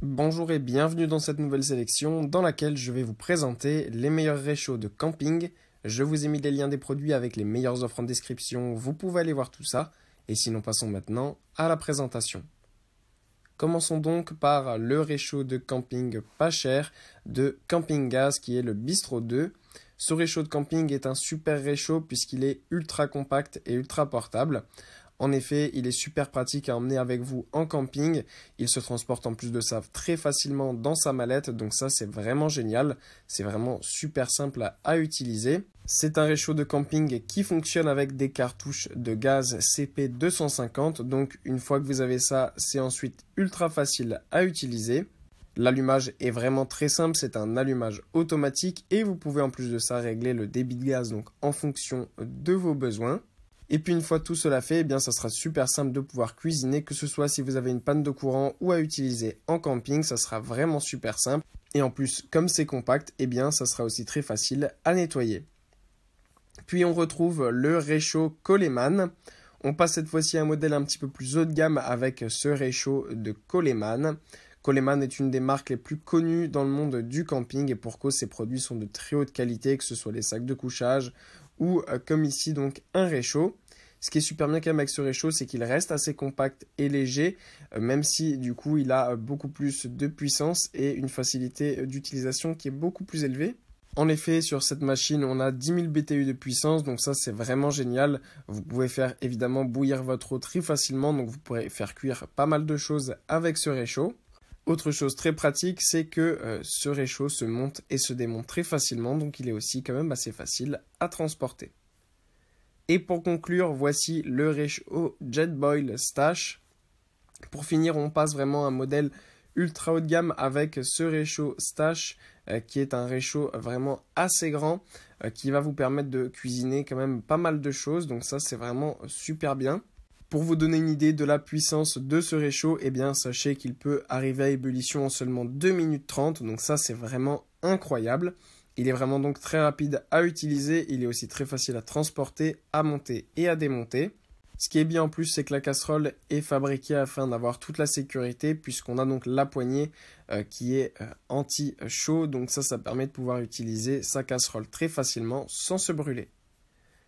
Bonjour et bienvenue dans cette nouvelle sélection dans laquelle je vais vous présenter les meilleurs réchauds de camping. Je vous ai mis les liens des produits avec les meilleures offres en description, vous pouvez aller voir tout ça. Et sinon passons maintenant à la présentation. Commençons donc par le réchaud de camping pas cher de Camping qui est le Bistro 2. Ce réchaud de camping est un super réchaud puisqu'il est ultra compact et ultra portable. En effet, il est super pratique à emmener avec vous en camping. Il se transporte en plus de ça très facilement dans sa mallette, donc ça c'est vraiment génial. C'est vraiment super simple à, utiliser. C'est un réchaud de camping qui fonctionne avec des cartouches de gaz CP250. Donc une fois que vous avez ça, c'est ensuite ultra facile à utiliser. L'allumage est vraiment très simple, c'est un allumage automatique et vous pouvez en plus de ça régler le débit de gaz donc en fonction de vos besoins. Et puis une fois tout cela fait, eh bien ça sera super simple de pouvoir cuisiner, que ce soit si vous avez une panne de courant ou à utiliser en camping, ça sera vraiment super simple. Et en plus, comme c'est compact, eh bien ça sera aussi très facile à nettoyer. Puis on retrouve le réchaud Coleman. On passe cette fois-ci à un modèle un petit peu plus haut de gamme avec ce réchaud de Coleman. Coleman est une des marques les plus connues dans le monde du camping et pour cause ses produits sont de très haute qualité, que ce soit les sacs de couchage ou euh, comme ici donc un réchaud. Ce qui est super bien quand même avec ce réchaud, c'est qu'il reste assez compact et léger, euh, même si du coup il a euh, beaucoup plus de puissance et une facilité d'utilisation qui est beaucoup plus élevée. En effet, sur cette machine, on a 10 000 BTU de puissance, donc ça c'est vraiment génial. Vous pouvez faire évidemment bouillir votre eau très facilement, donc vous pourrez faire cuire pas mal de choses avec ce réchaud. Autre chose très pratique, c'est que euh, ce réchaud se monte et se démonte très facilement, donc il est aussi quand même assez facile à transporter. Et pour conclure, voici le réchaud Jetboil Stash. Pour finir, on passe vraiment à un modèle ultra haut de gamme avec ce réchaud Stash euh, qui est un réchaud vraiment assez grand euh, qui va vous permettre de cuisiner quand même pas mal de choses. Donc ça c'est vraiment super bien. Pour vous donner une idée de la puissance de ce réchaud, eh bien sachez qu'il peut arriver à ébullition en seulement 2 minutes 30, donc ça c'est vraiment incroyable. Il est vraiment donc très rapide à utiliser, il est aussi très facile à transporter, à monter et à démonter. Ce qui est bien en plus, c'est que la casserole est fabriquée afin d'avoir toute la sécurité, puisqu'on a donc la poignée euh, qui est euh, anti-chaud. Donc ça, ça permet de pouvoir utiliser sa casserole très facilement sans se brûler.